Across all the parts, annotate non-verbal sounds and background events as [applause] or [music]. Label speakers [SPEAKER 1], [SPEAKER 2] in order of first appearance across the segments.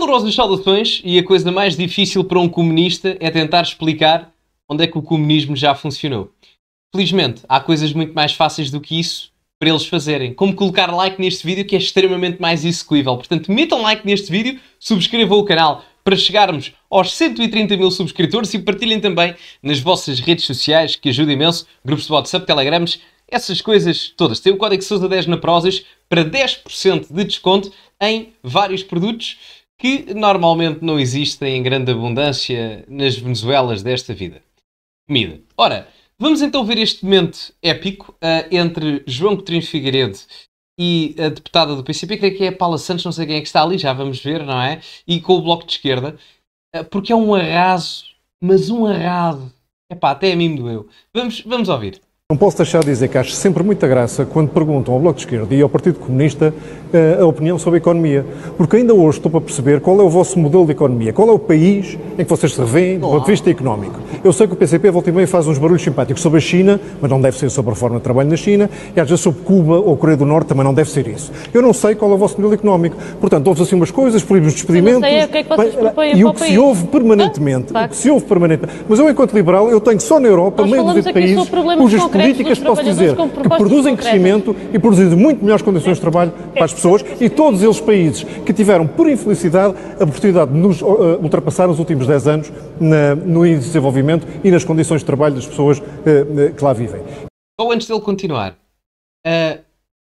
[SPEAKER 1] calorosas saudações e a coisa mais difícil para um comunista é tentar explicar onde é que o comunismo já funcionou. Felizmente, há coisas muito mais fáceis do que isso para eles fazerem, como colocar like neste vídeo que é extremamente mais execuível. Portanto, metam like neste vídeo, subscrevam o canal para chegarmos aos 130 mil subscritores e partilhem também nas vossas redes sociais, que ajuda imenso, grupos de WhatsApp, Telegrams, essas coisas todas. Tem o código Sousa10 na Prozas para 10% de desconto em vários produtos que normalmente não existem em grande abundância nas Venezuelas desta vida. Comida. Ora, vamos então ver este momento épico uh, entre João Coutinho Figueiredo e a deputada do PCP, é que é a Paula Santos, não sei quem é que está ali, já vamos ver, não é? E com o Bloco de Esquerda, uh, porque é um arraso, mas um arraso. Epá, até a mim me doeu. Vamos, vamos ouvir.
[SPEAKER 2] Não posso deixar de dizer que acho sempre muita graça quando perguntam ao Bloco de Esquerda e ao Partido Comunista eh, a opinião sobre a economia. Porque ainda hoje estou para perceber qual é o vosso modelo de economia, qual é o país em que vocês se revêem do ponto de vista económico. Eu sei que o PCP volta e meia faz uns barulhos simpáticos sobre a China, mas não deve ser sobre a forma de trabalho na China, e às vezes sobre Cuba ou Coreia do Norte também não deve ser isso. Eu não sei qual é o vosso modelo económico. Portanto, ouve assim umas coisas, proibimos nos despedimentos. Sei, é o que é que vocês e o que se ouve permanentemente. Ah, o que se ouve permanentemente. Mas eu, enquanto liberal, eu tenho só na Europa meio de países cujas políticas, posso dizer, que produzem crescimento e produzem muito melhores condições de é. trabalho para as pessoas é pessoas e todos eles países que tiveram, por infelicidade, a oportunidade de nos uh, uh, ultrapassar nos últimos 10 anos na, no desenvolvimento e nas condições de trabalho das pessoas uh, que lá vivem.
[SPEAKER 1] Ou antes dele continuar, uh,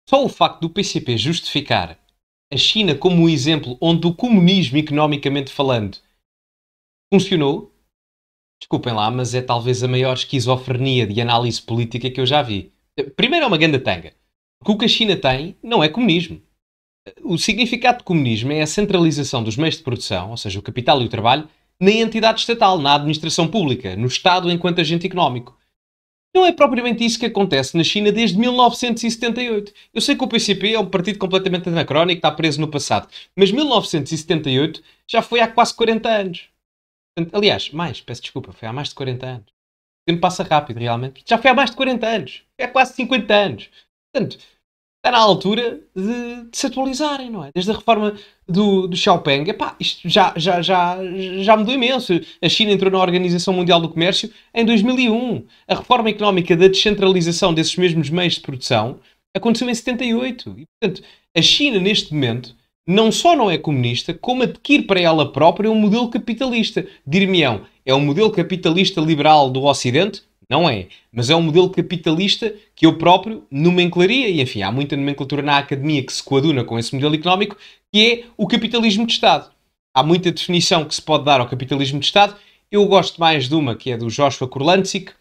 [SPEAKER 1] só o facto do PCP justificar a China como um exemplo onde o comunismo, economicamente falando, funcionou, desculpem lá, mas é talvez a maior esquizofrenia de análise política que eu já vi. Primeiro é uma ganda tanga. Porque o que a China tem não é comunismo o significado de comunismo é a centralização dos meios de produção, ou seja, o capital e o trabalho, na entidade estatal, na administração pública, no Estado enquanto agente económico. Não é propriamente isso que acontece na China desde 1978. Eu sei que o PCP é um partido completamente anacrónico, está preso no passado, mas 1978 já foi há quase 40 anos. Aliás, mais, peço desculpa, foi há mais de 40 anos. O tempo passa rápido, realmente. Já foi há mais de 40 anos. É quase 50 anos. Portanto, era a altura de, de, se atualizarem, não é? Desde a reforma do, do Xiaopeng, epá, isto já, já, já, já mudou imenso. A China entrou na Organização Mundial do Comércio em 2001. A reforma económica da descentralização desses mesmos meios de produção aconteceu em 78. E, portanto, a China, neste momento, não só não é comunista, como adquire para ela própria um modelo capitalista. Dir-me-ão, é um modelo capitalista liberal do Ocidente? Não é. Mas é um modelo capitalista que eu próprio nomenclaria, e enfim, há muita nomenclatura na academia que se coaduna com esse modelo económico, que é o capitalismo de Estado. Há muita definição que se pode dar ao capitalismo de Estado. Eu gosto mais de uma que é do Joshua Kurlansik,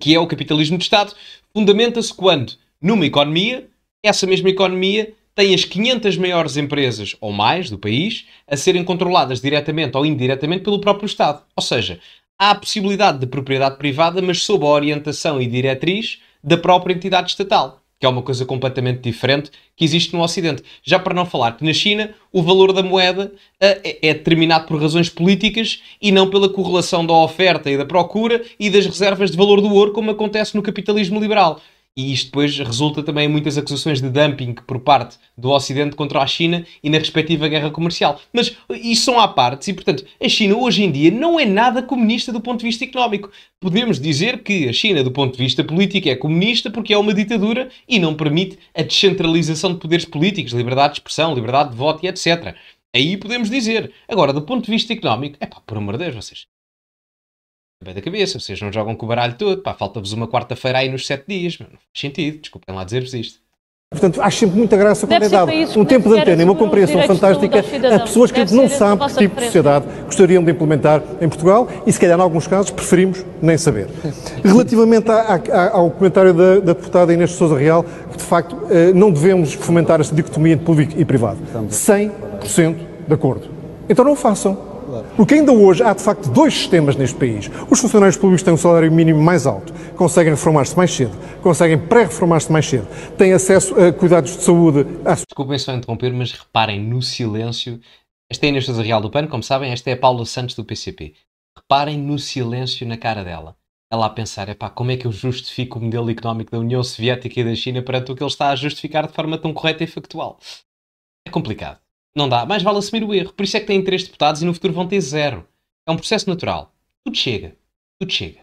[SPEAKER 1] que é o capitalismo de Estado, fundamenta-se quando, numa economia, essa mesma economia tem as 500 maiores empresas ou mais do país a serem controladas diretamente ou indiretamente pelo próprio Estado. Ou seja, há a possibilidade de propriedade privada, mas sob a orientação e diretriz da própria entidade estatal, que é uma coisa completamente diferente que existe no Ocidente. Já para não falar que na China o valor da moeda eh, é, é determinado por razões políticas e não pela correlação da oferta e da procura e das reservas de valor do ouro, como acontece no capitalismo liberal. E isto depois resulta também em muitas acusações de dumping por parte do Ocidente contra a China e na respectiva guerra comercial. Mas isso são à parte, e portanto, a China hoje em dia não é nada comunista do ponto de vista económico. Podemos dizer que a China, do ponto de vista político, é comunista porque é uma ditadura e não permite a descentralização de poderes políticos, liberdade de expressão, liberdade de voto e etc. Aí podemos dizer. Agora, do ponto de vista económico, é pá, por amor de Deus, vocês bem da cabeça, vocês não jogam com o baralho todo, pá, falta-vos uma quarta-feira aí nos sete dias, não faz sentido, desculpem lá dizer-vos isto.
[SPEAKER 2] Portanto, acho sempre muita graça quando é dado um tempo de antena e uma compreensão fantástica a pessoas que não sabem que tipo de sociedade gostariam de implementar em Portugal e, se calhar, em alguns casos, preferimos nem saber. Relativamente a, a, ao comentário da, da deputada Inês Sousa Real, que, de facto, eh, não devemos fomentar esta dicotomia de público e privado. 100% de acordo. Então não o façam. Porque ainda hoje há de facto dois sistemas neste país. Os funcionários públicos têm um salário mínimo mais alto, conseguem reformar-se mais cedo, conseguem pré-reformar-se mais cedo, têm acesso a cuidados de saúde. À...
[SPEAKER 1] Desculpem só interromper, mas reparem no silêncio. Esta é a Inês Real do PAN, como sabem, esta é a Paula Santos do PCP. Reparem no silêncio na cara dela. Ela a pensar, epá, como é que eu justifico o modelo económico da União Soviética e da China perante o que ele está a justificar de forma tão correta e factual? É complicado. Não dá, mais vale assumir o erro. Por isso é que têm três deputados e no futuro vão ter zero. É um processo natural. Tudo chega. Tudo chega.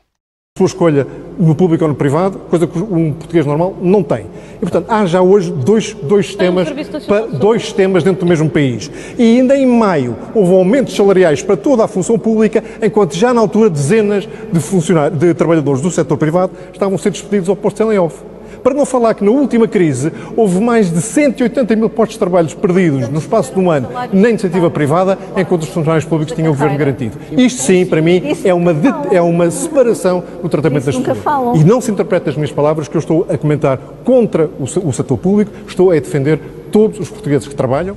[SPEAKER 2] Sua escolha no público ou no privado, coisa que um português normal não tem. E, portanto, há já hoje dois, dois, temas, para, dois temas dentro do mesmo país. E ainda em maio houve aumentos salariais para toda a função pública, enquanto já na altura dezenas de, funcionários, de trabalhadores do setor privado estavam a ser despedidos ao posto de off. Para não falar que na última crise houve mais de 180 mil postos de trabalho perdidos no espaço de um ano na iniciativa privada, enquanto os funcionários públicos tinham o governo garantido. Isto sim, para mim, é uma, de, é uma separação do tratamento das pessoas. E não se interpreta as minhas palavras que eu estou a comentar contra o, o setor público, estou a defender todos os portugueses que trabalham.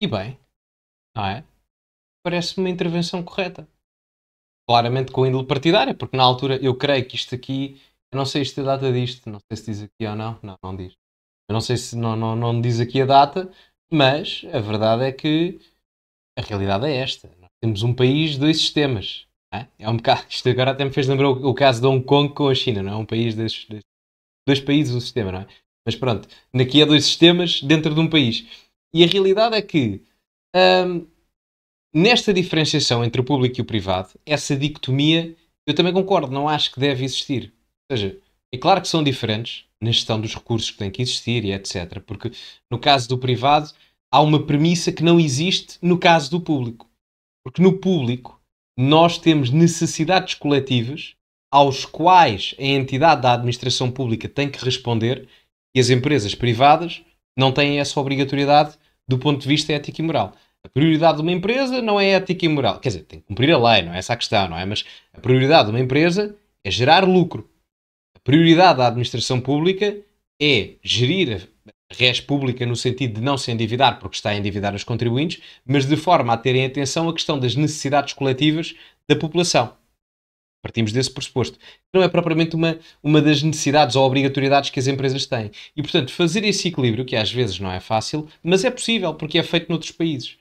[SPEAKER 2] E bem, não
[SPEAKER 1] é? Parece-me uma intervenção correta. Claramente com índole partidária, porque na altura eu creio que isto aqui eu não sei se a data disto, não sei se diz aqui ou não. Não, não diz. Eu não sei se não, não, não diz aqui a data, mas a verdade é que a realidade é esta. Nós temos um país, dois sistemas. É? é? um bocado. [laughs] Isto agora até me fez lembrar o, o caso de Hong Kong com a China, não é? Um país, dois, dois, dois países, um sistema, não é? Mas pronto, aqui há dois sistemas dentro de um país. E a realidade é que hum, nesta diferenciação entre o público e o privado, essa dicotomia eu também concordo, não acho que deve existir. Ou seja, é claro que são diferentes na gestão dos recursos que têm que existir e etc. Porque no caso do privado há uma premissa que não existe no caso do público. Porque no público nós temos necessidades coletivas aos quais a entidade da administração pública tem que responder e as empresas privadas não têm essa obrigatoriedade do ponto de vista ético e moral. A prioridade de uma empresa não é ética e moral. Quer dizer, tem que cumprir a lei, não é essa a questão, não é? Mas a prioridade de uma empresa é gerar lucro prioridade da administração pública é gerir a res pública no sentido de não se endividar, porque está a endividar os contribuintes, mas de forma a terem atenção à questão das necessidades coletivas da população. Partimos desse pressuposto. Não é propriamente uma, uma das necessidades ou obrigatoriedades que as empresas têm. E, portanto, fazer esse equilíbrio, que às vezes não é fácil, mas é possível, porque é feito noutros países.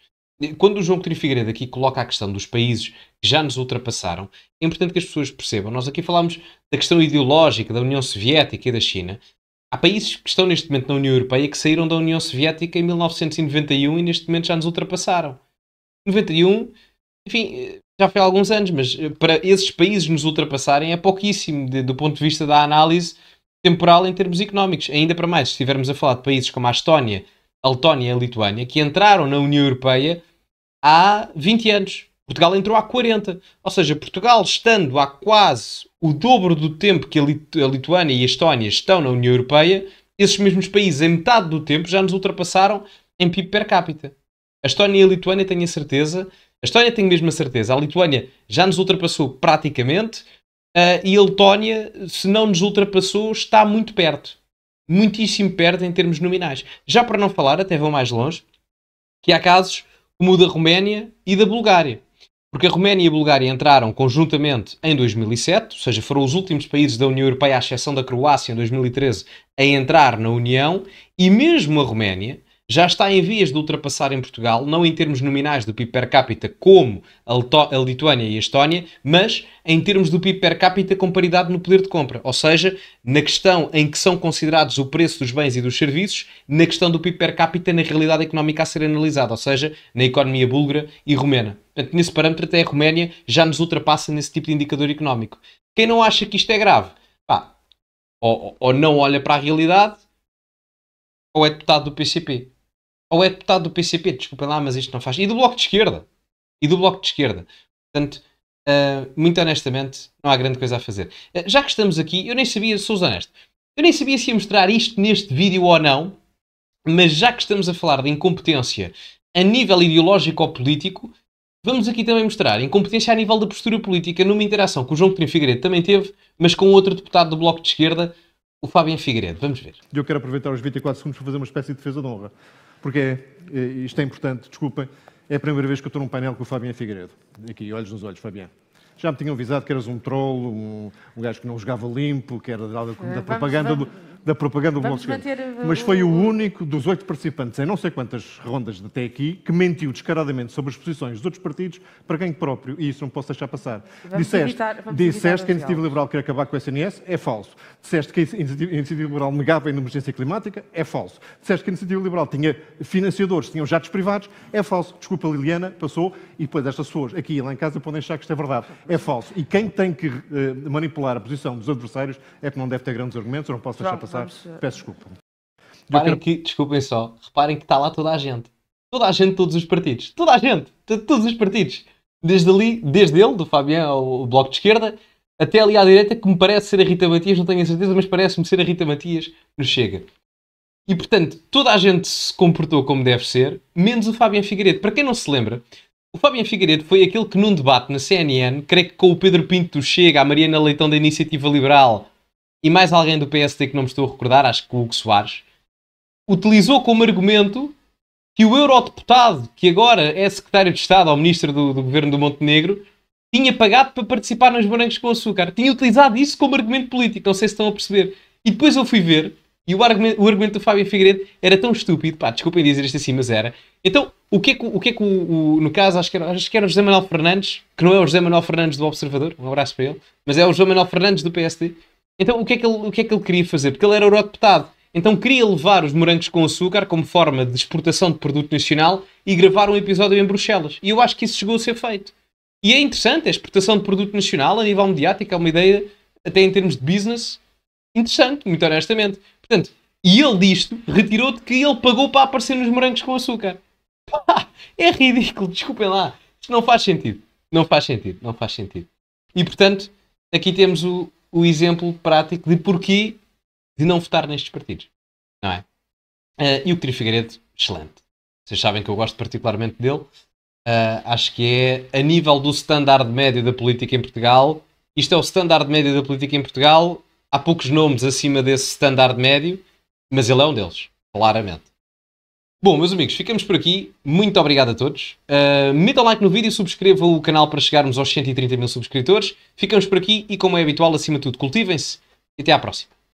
[SPEAKER 1] Quando o João Coutinho Figueiredo aqui coloca a questão dos países que já nos ultrapassaram, é importante que as pessoas percebam. Nós aqui falámos da questão ideológica da União Soviética e da China. Há países que estão neste momento na União Europeia que saíram da União Soviética em 1991 e neste momento já nos ultrapassaram. 91, enfim, já foi há alguns anos, mas eh, para esses países nos ultrapassarem é pouquíssimo de, do ponto de vista da análise temporal em termos económicos. Ainda para mais, se estivermos a falar de países como a Estónia, a Letónia e a Lituânia, que entraram na União Europeia há 20 anos. Portugal entrou há 40. Ou seja, Portugal estando há quase o dobro do tempo que a, Lituânia e a Estónia estão na União Europeia, esses mesmos países, em metade do tempo, já nos ultrapassaram em PIB per capita. A Estónia e a Lituânia têm a certeza, a Estónia tem mesmo a certeza, a Lituânia já nos ultrapassou praticamente uh, e a Letónia, se não nos ultrapassou, está muito perto. Muitíssimo perto em termos nominais. Já para não falar, até vão mais longe, que há casos como o da Roménia e da Bulgária. Porque a Roménia e a Bulgária entraram conjuntamente em 2007, ou seja, foram os últimos países da União Europeia, à exceção da Croácia em 2013, a entrar na União, e mesmo a Roménia, já está em vias de ultrapassar em Portugal, não em termos nominais do PIB per capita como a, Leto a Lituânia e a Estónia, mas em termos do PIB per capita com paridade no poder de compra, ou seja, na questão em que são considerados o preço dos bens e dos serviços, na questão do PIB per capita na realidade económica a ser analisada, ou seja, na economia búlgara e romena. Portanto, nesse parâmetro até a Roménia já nos ultrapassa nesse tipo de indicador económico. Quem não acha que isto é grave, pá, ou, ou não olha para a realidade, ou é deputado do PCP ou é deputado do PCP, desculpa lá, mas isto não faz. E do Bloco de Esquerda. E do Bloco de Esquerda. Portanto, uh, muito honestamente, não há grande coisa a fazer. Uh, já que estamos aqui, eu nem sabia, sou honesto, eu nem sabia se ia mostrar isto neste vídeo ou não, mas já que estamos a falar de incompetência a nível ideológico ou político, vamos aqui também mostrar incompetência a nível da postura política numa interação que o João Coutinho Figueiredo também
[SPEAKER 2] teve, mas com outro deputado do Bloco de Esquerda, o Fábio Figueiredo. Vamos ver. Eu quero aproveitar os 24 segundos para fazer uma espécie de defesa de honra porque é, isto é importante, desculpem, é a primeira vez que eu estou num painel com o Fabián Figueiredo. Aqui, olhos nos olhos, Fabián. Já me tinham avisado que eras um troll, um, um gajo que não jogava limpo, que era da, da propaganda vamos, vamos da propaganda do Vamos uh, Mas foi o único dos oito participantes, em não sei quantas rondas até aqui, que mentiu descaradamente sobre as posições dos outros partidos para quem próprio, e isso não posso deixar passar. Vamos disseste evitar, disseste que a Iniciativa Liberal quer acabar com o SNS, é falso. Disseste que a Iniciativa Liberal negava a emergência climática, é falso. Disseste que a Iniciativa Liberal tinha financiadores, tinham jatos privados, é falso. Desculpa, Liliana, passou, e depois estas pessoas aqui e lá em casa podem achar que isto é verdade. É falso. E quem tem que uh, manipular a posição dos adversários é que não deve ter grandes argumentos, eu não posso deixar passar passar. Vamos... Eh, Peço desculpa. Reparem que, desculpem só, reparem que está lá toda a gente. Toda a gente, todos os partidos. Toda a gente,
[SPEAKER 1] todos os partidos. Desde ali, desde ele, do Fabián, ao Bloco de Esquerda, até ali à direita, que me parece ser a Rita Matias, não tenho a certeza, mas parece-me ser a Rita Matias no Chega. E portanto, toda a gente se comportou como deve ser, menos o Fabian Figueiredo. Para quem não se lembra, o Fabian Figueiredo foi aquele que num debate na CNN, creio que com o Pedro Pinto do Chega, a Mariana Leitão da Iniciativa Liberal e mais alguém do PSD que não me estou a recordar, acho que o Hugo Soares, utilizou como argumento que o eurodeputado, que agora é secretário de Estado ou ministro do, do governo do Montenegro, tinha pagado para participar nos Morangos com Açúcar. Tinha utilizado isso como argumento político, não sei se estão a perceber. E depois eu fui ver, e o argumento, o argumento do Fábio Figueiredo era tão estúpido, pá, desculpem dizer isto assim, mas era. Então, o que é que, o, que, é que o, o no caso, acho que, era, acho que era o José Manuel Fernandes, que não é o José Manuel Fernandes do Observador, um abraço para ele, mas é o José Manuel Fernandes do PSD, então o que, é que ele, o que é que ele queria fazer? Porque ele era eurodeputado. Então queria levar os morangos com açúcar como forma de exportação de produto nacional e gravar um episódio em Bruxelas. E eu acho que isso chegou a ser feito. E é interessante, a exportação de produto nacional a nível mediático é uma ideia, até em termos de business, interessante, muito honestamente. Portanto, e ele disto retirou de que ele pagou para aparecer nos morangos com açúcar. Pá, [laughs] é ridículo, desculpem lá. Isto não faz sentido. Não faz sentido, não faz sentido. E portanto, aqui temos o, o exemplo prático de porquê de não votar nestes partidos, não é? Uh, e o Cri Figueiredo, excelente. Vocês sabem que eu gosto particularmente dele. Uh, acho que é, a nível do standard médio da política em Portugal, isto é o standard médio da política em Portugal. Há poucos nomes acima desse standard médio, mas ele é um deles, claramente. Bom, meus amigos, ficamos por aqui. Muito obrigado a todos. Uh, meta like no vídeo, subscreva o canal para chegarmos aos 130 mil subscritores. Ficamos por aqui e, como é habitual, acima de tudo, cultivem-se. Até à próxima.